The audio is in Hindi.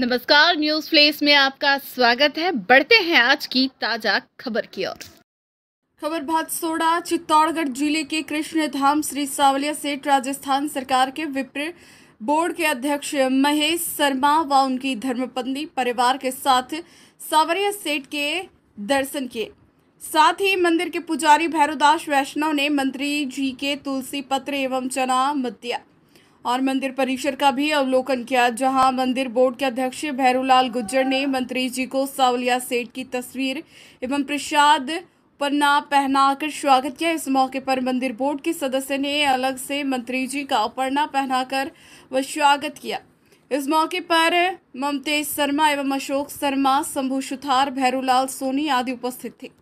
नमस्कार न्यूज प्लेस में आपका स्वागत है बढ़ते हैं आज की ताजा खबर की ओर खबर सोड़ा चित्तौड़गढ़ जिले के कृष्ण धाम श्री सावलिया सेठ राजस्थान सरकार के विप्र बोर्ड के अध्यक्ष महेश शर्मा व उनकी धर्मपत्नी परिवार के साथ सावरिया सेठ के दर्शन किए साथ ही मंदिर के पुजारी भैरोदास वैष्णव ने मंत्री जी के तुलसी पत्र एवं चना मत दिया और मंदिर परिसर का भी अवलोकन किया जहां मंदिर बोर्ड के अध्यक्ष भैरूलाल गुज्जर ने मंत्री जी को सावलिया सेठ की तस्वीर एवं प्रसाद पन्ना पहनाकर स्वागत किया इस मौके पर मंदिर बोर्ड के सदस्य ने अलग से मंत्री जी का पन्ना पहनाकर व स्वागत किया इस मौके पर ममतेज शर्मा एवं अशोक शर्मा शंभू सुथार भैरूलाल सोनी आदि उपस्थित थे